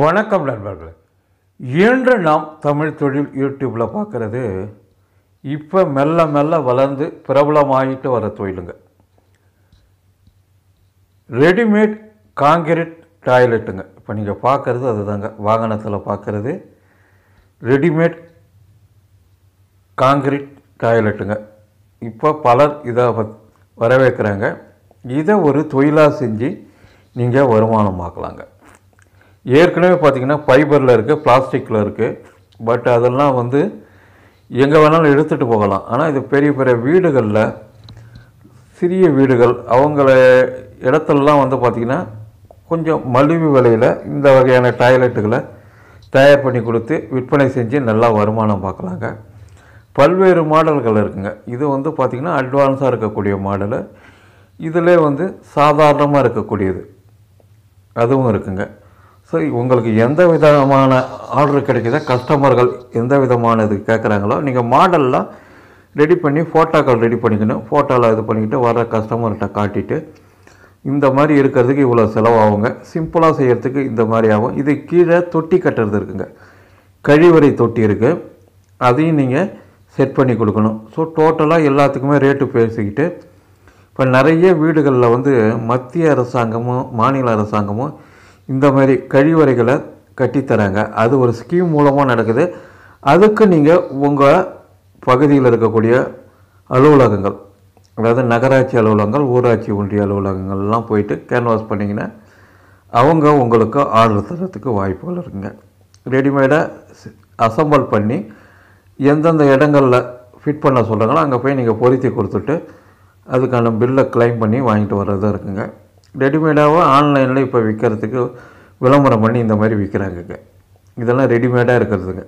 வணக்கம் நண்பர்களே இன்று நாம் தமிழ் தொழில் யூடியூப்பில் பார்க்குறது இப்போ மெல்ல மெல்ல வளர்ந்து பிரபலமாகிட்டு வர தொழிலுங்க ரெடிமேட் காங்கிரீட் டாய்லெட்டுங்க இப்போ நீங்கள் பார்க்குறது அதுதாங்க வாகனத்தில் பார்க்குறது ரெடிமேட் காங்கிரீட் டாய்லெட்டுங்க இப்போ பலர் இதை வரவேற்கிறாங்க இதை ஒரு தொழிலாக செஞ்சு நீங்கள் வருமானமாக்கலாங்க ஏற்கனவே பார்த்திங்கன்னா ஃபைபரில் இருக்குது பிளாஸ்டிக்கில் இருக்குது பட் அதெல்லாம் வந்து எங்கே வேணாலும் எடுத்துகிட்டு போகலாம் ஆனால் இது பெரிய பெரிய வீடுகளில் சிறிய வீடுகள் அவங்கள இடத்துலலாம் வந்து பார்த்திங்கன்னா கொஞ்சம் மலிவு விலையில் இந்த வகையான டாய்லெட்டுகளை தயார் பண்ணி கொடுத்து விற்பனை செஞ்சு நல்லா வருமானம் பார்க்கலாங்க பல்வேறு மாடல்கள் இருக்குங்க இது வந்து பார்த்திங்கன்னா அட்வான்ஸாக இருக்கக்கூடிய மாடலு இதில் வந்து சாதாரணமாக இருக்கக்கூடியது அதுவும் இருக்குங்க ஸோ உங்களுக்கு எந்த விதமான ஆர்டர் கிடைக்குதோ கஸ்டமர்கள் எந்த விதமான இது கேட்குறாங்களோ நீங்கள் மாடல்லாம் ரெடி பண்ணி ஃபோட்டோக்கள் ரெடி பண்ணிக்கணும் ஃபோட்டோவில் இது பண்ணிக்கிட்டு வர கஸ்டமர்கிட்ட காட்டிட்டு இந்த மாதிரி இருக்கிறதுக்கு இவ்வளோ செலவாகுங்க சிம்பிளாக செய்கிறதுக்கு இந்த மாதிரி ஆகும் இது கீழே தொட்டி கட்டுறது இருக்குங்க கழிவறை தொட்டி இருக்குது அதையும் நீங்கள் செட் பண்ணி கொடுக்கணும் ஸோ டோட்டலாக எல்லாத்துக்குமே ரேட்டு பேசிக்கிட்டு இப்போ நிறைய வீடுகளில் வந்து மத்திய அரசாங்கமும் மாநில அரசாங்கமும் இந்த மாதிரி கழிவறைகளை கட்டித்தராங்க அது ஒரு ஸ்கீம் மூலமாக நடக்குது அதுக்கு நீங்கள் உங்கள் பகுதியில் இருக்கக்கூடிய அலுவலகங்கள் அதாவது நகராட்சி அலுவலகங்கள் ஊராட்சி ஒன்றிய அலுவலகங்கள்லாம் போயிட்டு கேன்வாஸ் பண்ணிங்கன்னா அவங்க உங்களுக்கு ஆர்டர் தரத்துக்கு வாய்ப்புகள் இருக்குங்க ரெடிமேடாக அசம்பிள் பண்ணி எந்தெந்த இடங்களில் ஃபிட் பண்ண சொல்கிறாங்களோ அங்கே போய் நீங்கள் பொருத்தி கொடுத்துட்டு அதுக்கான பில்லை கிளைம் பண்ணி வாங்கிட்டு வர்றதாக இருக்குங்க ரெடிமேடாகவும் ஆன்லைனில் இப்போ விற்கிறதுக்கு விளம்பரம் பண்ணி இந்த மாதிரி விற்கிறாங்கங்க இதெல்லாம் ரெடிமேடாக இருக்கிறதுங்க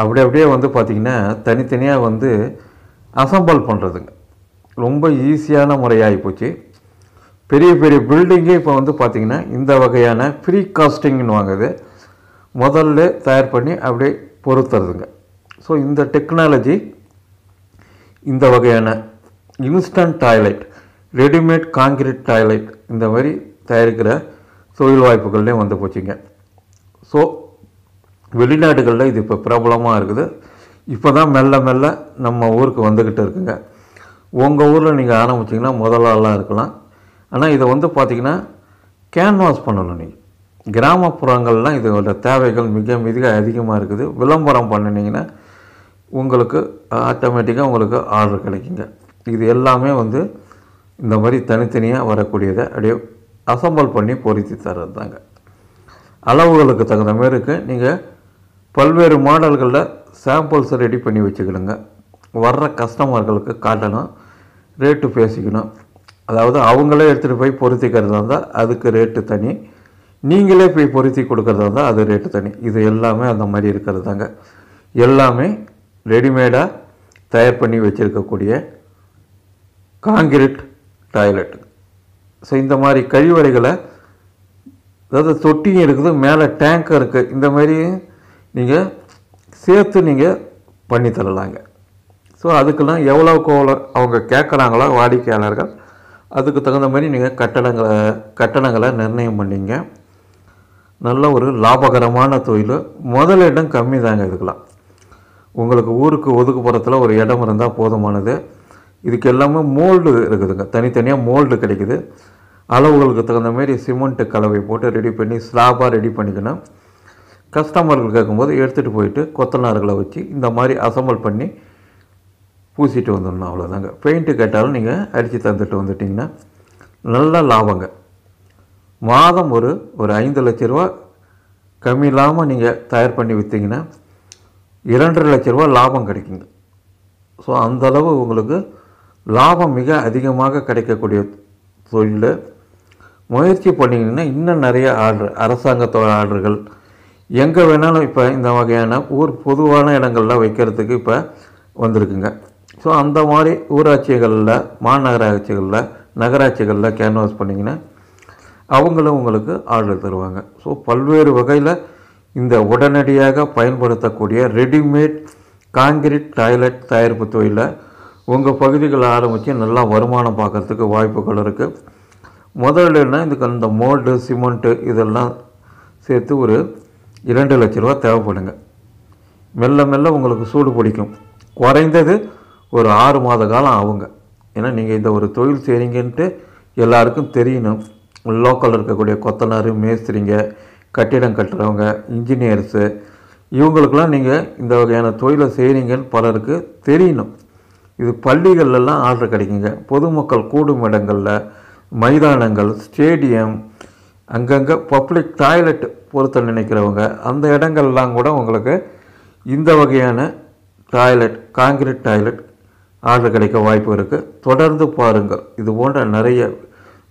அப்படி அப்படியே வந்து பார்த்திங்கன்னா தனித்தனியாக வந்து அசம்பிள் பண்ணுறதுங்க ரொம்ப ஈஸியான முறையாகிப்போச்சு போச்சு பெரிய பெரிய பில்டிங்கே இப்போ வந்து பார்த்திங்கன்னா இந்த வகையான ஃப்ரீ காஸ்டிங்னு வாங்குது முதல்ல தயார் பண்ணி அப்படியே பொறுத்துறதுங்க ஸோ இந்த டெக்னாலஜி இந்த வகையான instant toilet readymade concrete toilet இந்த மாதிரி தயாரிக்கிற தொழில் வாய்ப்புகள்லே வந்து போச்சுங்க ஸோ வெளிநாடுகளில் இது இப்போ பிரபலமாக இருக்குது இப்போ தான் மெல்ல மெல்ல நம்ம ஊருக்கு வந்துக்கிட்டு இருக்குங்க உங்கள் ஊரில் நீங்கள் ஆரம்பிச்சிங்கன்னா முதலாளாக இருக்கலாம் ஆனால் இதை வந்து பார்த்திங்கன்னா கேன்வாஸ் பண்ணணும் நீங்கள் கிராமப்புறங்கள்லாம் இதோட தேவைகள் மிக மிக அதிகமாக இருக்குது விளம்பரம் பண்ணினீங்கன்னா உங்களுக்கு ஆட்டோமேட்டிக்காக உங்களுக்கு ஆர்டர் கிடைக்குங்க இது எல்லாமே வந்து இந்த மாதிரி தனித்தனியாக வரக்கூடியதை அப்படியே அசம்பல் பண்ணி பொருத்தி தர்றது தாங்க அளவுகளுக்கு தகுந்த மாரிக்கு நீங்கள் பல்வேறு மாடல்களில் சாம்பிள்ஸை ரெடி பண்ணி வச்சுக்கணுங்க வர்ற கஸ்டமர்களுக்கு காட்டணும் ரேட்டு பேசிக்கணும் அதாவது அவங்களே எடுத்துகிட்டு போய் பொருத்திக்கிறதா இருந்தால் அதுக்கு ரேட்டு தனி நீங்களே போய் பொருத்தி கொடுக்குறதா இருந்தால் அது ரேட்டு தனி இது எல்லாமே அந்த மாதிரி இருக்கிறது தாங்க எல்லாமே ரெடிமேடாக தயார் பண்ணி வச்சுருக்கக்கூடிய காங்கிரீட் டாய்லெட்டு ஸோ இந்த மாதிரி கழிவறைகளை அதாவது தொட்டியும் இருக்குது மேலே டேங்கும் இருக்குது இந்த மாதிரி நீங்கள் சேர்த்து நீங்கள் பண்ணி தரலாங்க ஸோ அதுக்கெல்லாம் எவ்வளோக்கு எவ்வளோ அவங்க கேட்குறாங்களோ வாடிக்கையாளர்கள் அதுக்கு தகுந்த மாதிரி நீங்கள் கட்டணங்களை கட்டணங்களை நிர்ணயம் பண்ணிங்க நல்ல ஒரு லாபகரமான தொழில் முதலிடம் கம்மி தாங்க இதுக்கெல்லாம் உங்களுக்கு ஊருக்கு ஒதுக்குப்புறத்தில் ஒரு இடம் இருந்தால் போதுமானது இதுக்கு எல்லாமே மோல்டு இருக்குதுங்க தனித்தனியாக மோல்டு கிடைக்குது அளவுகளுக்கு தகுந்த மாதிரி சிமெண்ட்டு கலவை போட்டு ரெடி பண்ணி ஸ்லாபாக ரெடி பண்ணிக்கணும் கஸ்டமர்கள் கேட்கும்போது எடுத்துகிட்டு போயிட்டு கொத்தனார்களை வச்சு இந்த மாதிரி அசம்பிள் பண்ணி பூசிட்டு வந்துடணும் அவ்வளோதாங்க பெயிண்ட்டு கேட்டாலும் நீங்கள் அடித்து தந்துட்டு வந்துட்டிங்கன்னா நல்ல லாபங்க மாதம் ஒரு ஒரு ஐந்து லட்ச ரூபா கம்மி இல்லாமல் நீங்கள் தயார் பண்ணி விற்றிங்கன்னா இரண்டரை லட்ச ரூபா லாபம் கிடைக்குங்க ஸோ அந்தளவு உங்களுக்கு லாபம் மிக அதிகமாக கிடைக்கக்கூடிய தொழில் முயற்சி பண்ணிங்கன்னா இன்னும் நிறைய ஆர்டர் அரசாங்கத்தோட ஆர்டர்கள் எங்கே வேணாலும் இப்போ இந்த வகையான ஊர் பொதுவான இடங்களில் வைக்கிறதுக்கு இப்போ வந்திருக்குங்க ஸோ அந்த மாதிரி ஊராட்சிகளில் மாநகராட்சிகளில் நகராட்சிகளில் கேன்வாஸ் பண்ணிங்கன்னா அவங்களும் உங்களுக்கு ஆர்டர் தருவாங்க ஸோ பல்வேறு வகையில் இந்த உடனடியாக பயன்படுத்தக்கூடிய ரெடிமேட் காங்கிரீட் டாய்லெட் தயாரிப்பு தொழிலை உங்கள் பகுதிகளை ஆரம்பித்து நல்லா வருமானம் பார்க்குறதுக்கு வாய்ப்புகள் இருக்குது முதல்லன்னா இதுக்கு இந்த மோல்டு சிமெண்ட்டு இதெல்லாம் சேர்த்து ஒரு இரண்டு லட்ச ரூபா தேவைப்படுங்க மெல்ல மெல்ல உங்களுக்கு சூடு பிடிக்கும் குறைந்தது ஒரு ஆறு மாத காலம் ஆகுங்க ஏன்னா நீங்கள் இந்த ஒரு தொழில் செய்கிறீங்கன்ட்டு எல்லாருக்கும் தெரியணும் லோக்கலில் இருக்கக்கூடிய கொத்தனார் மேஸ்திரிங்க கட்டிடம் கட்டுறவங்க இன்ஜினியர்ஸு இவங்களுக்கெல்லாம் நீங்கள் இந்த வகையான தொழிலை செய்கிறீங்கன்னு பலருக்கு தெரியணும் இது பள்ளிகள்லாம் ஆர்டர் கிடைக்குங்க பொதுமக்கள் கூடும் இடங்களில் மைதானங்கள் ஸ்டேடியம் அங்கங்கே பப்ளிக் டாய்லெட் பொறுத்த நினைக்கிறவங்க அந்த இடங்கள்லாம் கூட உங்களுக்கு இந்த வகையான டாய்லெட் காங்கிரீட் டாய்லெட் ஆர்டர் கிடைக்க வாய்ப்பு இருக்குது தொடர்ந்து பாருங்கள் இது போன்ற நிறைய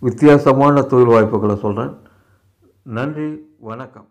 வித்தியாசமான தொழில் வாய்ப்புகளை சொல்கிறேன் நன்றி வணக்கம்